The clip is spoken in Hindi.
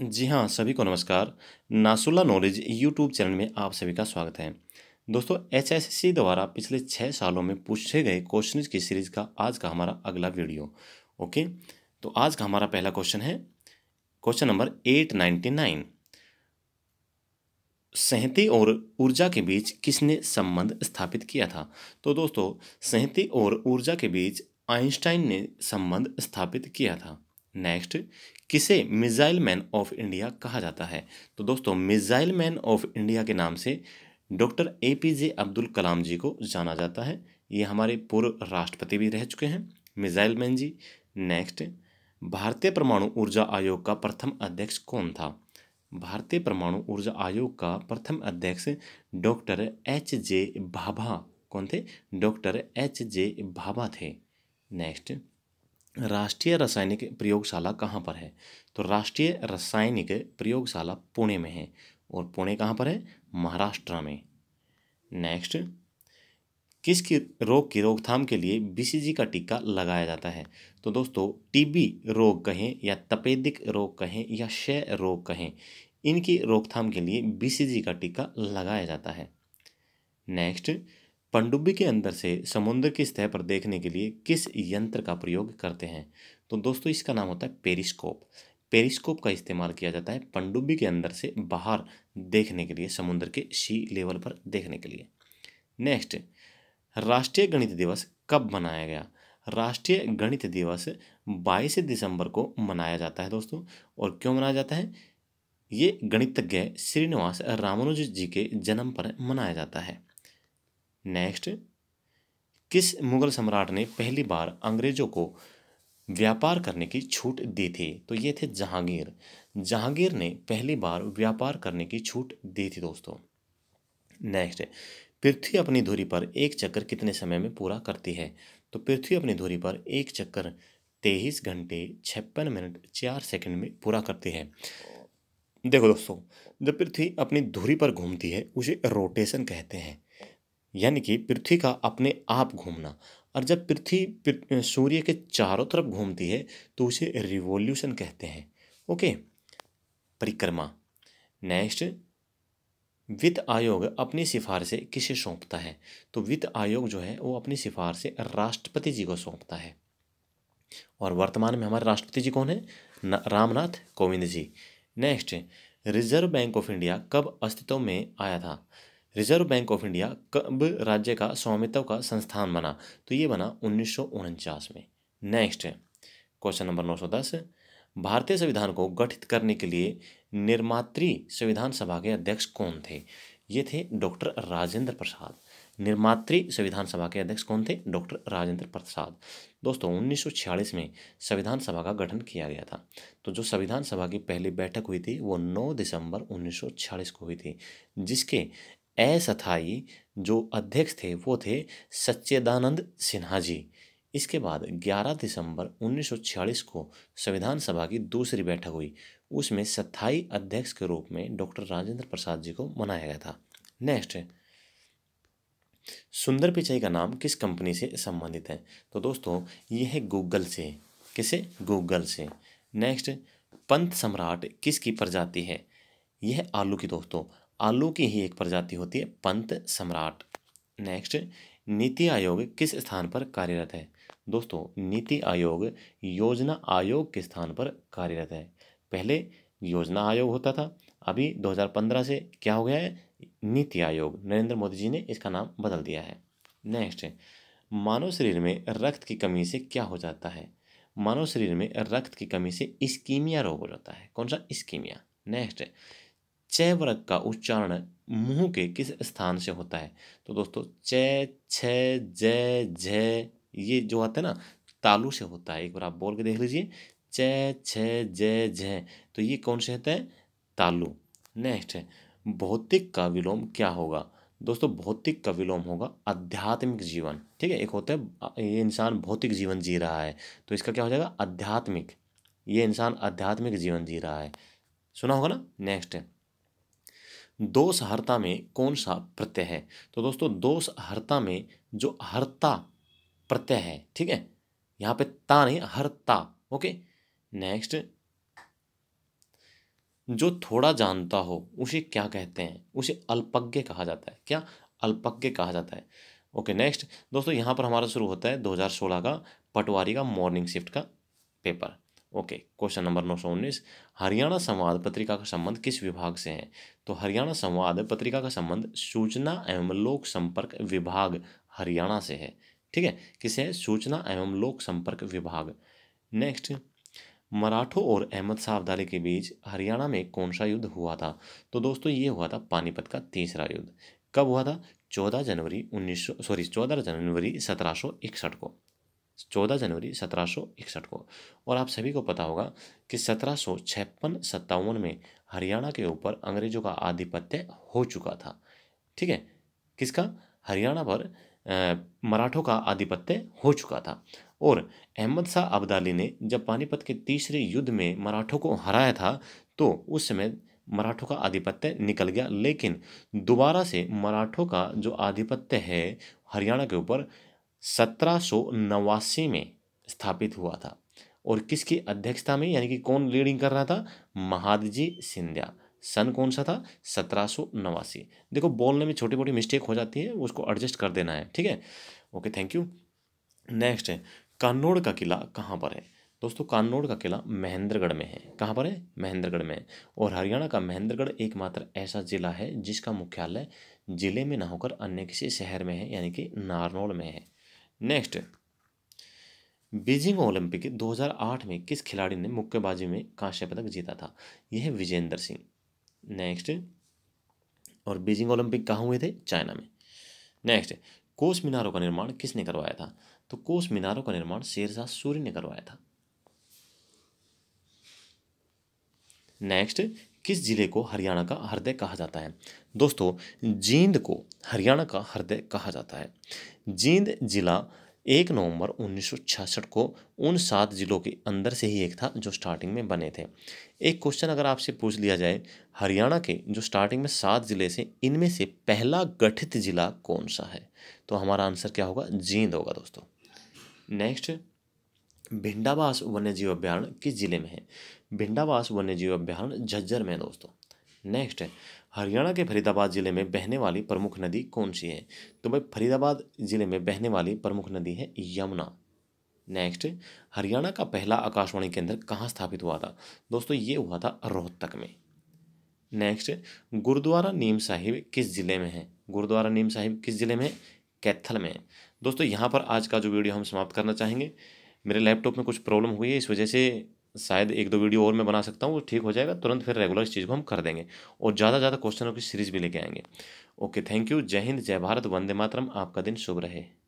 जी हाँ सभी को नमस्कार नासुल्ला नॉलेज यूट्यूब चैनल में आप सभी का स्वागत है दोस्तों एच द्वारा पिछले छः सालों में पूछे गए क्वेश्चन की सीरीज का आज का हमारा अगला वीडियो ओके तो आज का हमारा पहला क्वेश्चन है question number eight ninety nine सहते और ऊर्जा के बीच किसने संबंध स्थापित किया था तो दोस्तों संहति और ऊर्जा के बीच आइंस्टाइन ने संबंध स्थापित किया था नेक्स्ट किसे मिज़ाइल मैन ऑफ इंडिया कहा जाता है तो दोस्तों मिज़ाइल मैन ऑफ इंडिया के नाम से doctor A P J Abdul Kalam ji को जाना जाता है ये हमारे पूर्व राष्ट्रपति भी रह चुके हैं मिज़ाइल मैन जी नेक्स्ट भारतीय परमाणु ऊर्जा आयोग का प्रथम अध्यक्ष कौन था भारतीय परमाणु ऊर्जा आयोग का प्रथम अध्यक्ष डॉक्टर एच जे भाभा कौन थे डॉक्टर एच जे भाभा थे नेक्स्ट राष्ट्रीय रासायनिक प्रयोगशाला कहाँ पर है तो राष्ट्रीय रासायनिक प्रयोगशाला पुणे में है और पुणे कहाँ पर है महाराष्ट्र में नेक्स्ट किस की रोग की रोकथाम के लिए बीसीजी का टीका लगाया जाता है तो दोस्तों टीबी रोग कहें या तपेदिक रोग कहें या क्षय रोग कहें इनकी रोकथाम के लिए बीसीजी का टीका लगाया जाता है नेक्स्ट पनडुब्बी के अंदर से समुद्र की सतह पर देखने के लिए किस यंत्र का प्रयोग करते हैं तो दोस्तों इसका नाम होता है पेरिस्कोप पेरिस्कोप का इस्तेमाल किया जाता है पनडुब्बी के अंदर से बाहर देखने के लिए समुद्र के सी लेवल पर देखने के लिए नेक्स्ट राष्ट्रीय गणित दिवस कब मनाया गया राष्ट्रीय गणित दिवस 22 दिसंबर को मनाया जाता है दोस्तों और क्यों मनाया जाता है ये गणितज्ञ श्रीनिवास रामानुज जी के जन्म पर मनाया जाता है नेक्स्ट किस मुगल सम्राट ने पहली बार अंग्रेजों को व्यापार करने की छूट दी थी तो ये थे जहांगीर जहांगीर ने पहली बार व्यापार करने की छूट दी थी दोस्तों नेक्स्ट पृथ्वी अपनी धुरी पर एक चक्कर कितने समय में पूरा करती है तो पृथ्वी अपनी धुरी पर एक चक्कर तेईस घंटे छप्पन मिनट चार सेकंड में पूरा करती है देखो दोस्तों जब पृथ्वी अपनी धुरी पर घूमती है उसे रोटेशन कहते हैं यानी कि पृथ्वी का अपने आप घूमना और जब पृथ्वी सूर्य के चारों तरफ घूमती है तो उसे रिवोल्यूशन कहते हैं ओके परिक्रमा नेक्स्ट वित्त आयोग अपनी सिफारिशें किसे सौंपता है तो वित्त आयोग जो है वो अपनी सिफारिशें राष्ट्रपति जी को सौंपता है और वर्तमान में हमारे राष्ट्रपति जी कौन है Ramnath Kovind ji next reserve bank of India कब अस्तित्व में आया था रिजर्व बैंक ऑफ इंडिया कब राज्य का स्वामित्व का संस्थान बना तो ये बना उन्नीस में नेक्स्ट क्वेश्चन नंबर 910 भारतीय संविधान को गठित करने के लिए निर्मात्री संविधान सभा के अध्यक्ष कौन थे ये थे डॉक्टर राजेंद्र प्रसाद निर्मात्री संविधान सभा के अध्यक्ष कौन थे डॉक्टर राजेंद्र प्रसाद दोस्तों 1946 में संविधान सभा का गठन किया गया था तो जो संविधान सभा की पहली बैठक हुई थी वो 9 दिसंबर 1946 को हुई थी जिसके असथाई जो अध्यक्ष थे वो थे सच्चेदानंद सिन्हा जी इसके बाद 11 दिसंबर 1946 को संविधान सभा की दूसरी बैठक हुई उसमें स्थाई अध्यक्ष के रूप में डॉक्टर राजेंद्र प्रसाद जी को मनाया गया था नेक्स्ट सुंदर पिचाई का नाम किस कंपनी से संबंधित है तो दोस्तों यह है गूगल से किसे गूगल से नेक्स्ट पंत सम्राट किसकी प्रजाति है यह आलू की दोस्तों आलू की ही एक प्रजाति होती है पंत सम्राट नेक्स्ट नीति आयोग किस स्थान पर कार्यरत है दोस्तों नीति आयोग योजना आयोग के स्थान पर कार्यरत है पहले योजना आयोग होता था अभी 2015 से क्या हो गया है नीति आयोग नरेंद्र मोदी जी ने इसका नाम बदल दिया है नेक्स्ट मानव शरीर में रक्त की कमी से क्या हो जाता है मानव शरीर में रक्त की कमी से इस्कीमिया रोग हो जाता है कौन सा स्कीमिया नेक्स्ट चय वर्ग का उच्चारण मुंह के किस स्थान से होता है तो दोस्तों चय छ जय झ ये जो आता है ना तालु से होता है एक बार आप बोल के देख लीजिए चय छ जय झ तो ये कौन से होता है तालु नेक्स्ट है भौतिक का विलोम क्या होगा दोस्तों भौतिक का विलोम होगा आध्यात्मिक जीवन ठीक है एक होता है ये इंसान भौतिक जीवन जी रहा है तो इसका क्या हो जाएगा आध्यात्मिक ये इंसान आध्यात्मिक जीवन जी रहा है सुना होगा ना नेक्स्ट है दोष हर्ता में कौन सा प्रत्यय है तो दोस्तों दोष हर्ता में जो हर्ता प्रत्यय है ठीक है यहाँ पे ता नहीं हर्ता ओके नेक्स्ट जो थोड़ा जानता हो उसे क्या कहते हैं उसे अल्पज्ञ कहा जाता है क्या अल्पज्ञ कहा जाता है ओके नेक्स्ट दोस्तों यहां पर हमारा शुरू होता है 2016 का पटवारी का मॉर्निंग शिफ्ट का पेपर ओके क्वेश्चन नंबर नौ सौ उन्नीस हरियाणा संवाद पत्रिका का संबंध किस विभाग से है तो हरियाणा संवाद पत्रिका का संबंध सूचना एवं लोक संपर्क विभाग हरियाणा से है ठीक है किसे है सूचना एवं लोक संपर्क विभाग नेक्स्ट मराठों और अहमद साहबदारी के बीच हरियाणा में कौन सा युद्ध हुआ था तो दोस्तों ये हुआ था पानीपत का तीसरा युद्ध कब हुआ था चौदह जनवरी उन्नीस सॉरी चौदह जनवरी सत्रह को चौदह जनवरी सत्रह इकसठ को और आप सभी को पता होगा कि सत्रह सौ छप्पन सत्तावन में हरियाणा के ऊपर अंग्रेजों का आधिपत्य हो चुका था ठीक है किसका हरियाणा पर मराठों का आधिपत्य हो चुका था और अहमद शाह अब्दाली ने जब पानीपत के तीसरे युद्ध में मराठों को हराया था तो उस समय मराठों का आधिपत्य निकल गया लेकिन दोबारा से मराठों का जो आधिपत्य है हरियाणा के ऊपर सत्रह में स्थापित हुआ था और किसकी अध्यक्षता में यानी कि कौन लीडिंग कर रहा था महादजी सिंधिया सन कौन सा था सत्रह देखो बोलने में छोटी मोटी मिस्टेक हो जाती है उसको एडजस्ट कर देना है ठीक है ओके थैंक यू नेक्स्ट है कानोड़ का किला कहाँ पर है दोस्तों कानोड़ का किला महेंद्रगढ़ में है कहाँ पर है महेंद्रगढ़ में है और हरियाणा का महेंद्रगढ़ एकमात्र ऐसा जिला है जिसका मुख्यालय जिले में ना होकर अन्य किसी शहर में है यानी कि नारनौल में है नेक्स्ट बीजिंग ओलंपिक 2008 में किस खिलाड़ी ने मुक्केबाजी में कांस्य पदक जीता था यह विजेंद्र सिंह नेक्स्ट और बीजिंग ओलंपिक कहाँ हुए थे चाइना में नेक्स्ट कोस मीनारों का निर्माण किसने करवाया था तो कोस मीनारों का निर्माण शेरशाह सूरी ने करवाया था नेक्स्ट किस जिले को हरियाणा का हृदय कहा जाता है दोस्तों जींद को हरियाणा का हृदय कहा जाता है जींद जिला एक नवंबर 1966 को उन सात जिलों के अंदर से ही एक था जो स्टार्टिंग में बने थे एक क्वेश्चन अगर आपसे पूछ लिया जाए हरियाणा के जो स्टार्टिंग में सात ज़िले से इनमें से पहला गठित ज़िला कौन सा है तो हमारा आंसर क्या होगा जींद होगा दोस्तों नेक्स्ट भिंडावास वन्यजीव अभ्यारण्य किस जिले में है भिंडावास वन्यजीव अभ्यारण्य झज्जर में दोस्तों नेक्स्ट हरियाणा के फरीदाबाद ज़िले में बहने वाली प्रमुख नदी कौन सी है तो भाई फरीदाबाद ज़िले में बहने वाली प्रमुख नदी है यमुना नेक्स्ट हरियाणा का पहला आकाशवाणी केंद्र कहाँ स्थापित हुआ था दोस्तों ये हुआ था रोहतक में नेक्स्ट गुरुद्वारा नीम साहिब किस ज़िले में है गुरुद्वारा नीम साहिब किस ज़िले में कैथल में है दोस्तों यहाँ पर आज का जो वीडियो हम समाप्त करना चाहेंगे मेरे लैपटॉप में कुछ प्रॉब्लम हुई है इस वजह से शायद एक दो वीडियो और मैं बना सकता हूँ वो ठीक हो जाएगा तुरंत फिर रेगुलर इस चीज़ को हम कर देंगे और ज़्यादा ज़्यादा क्वेश्चनों की सीरीज़ भी लेके आएंगे ओके थैंक यू जय हिंद जय भारत वंदे मातरम आपका दिन शुभ रहे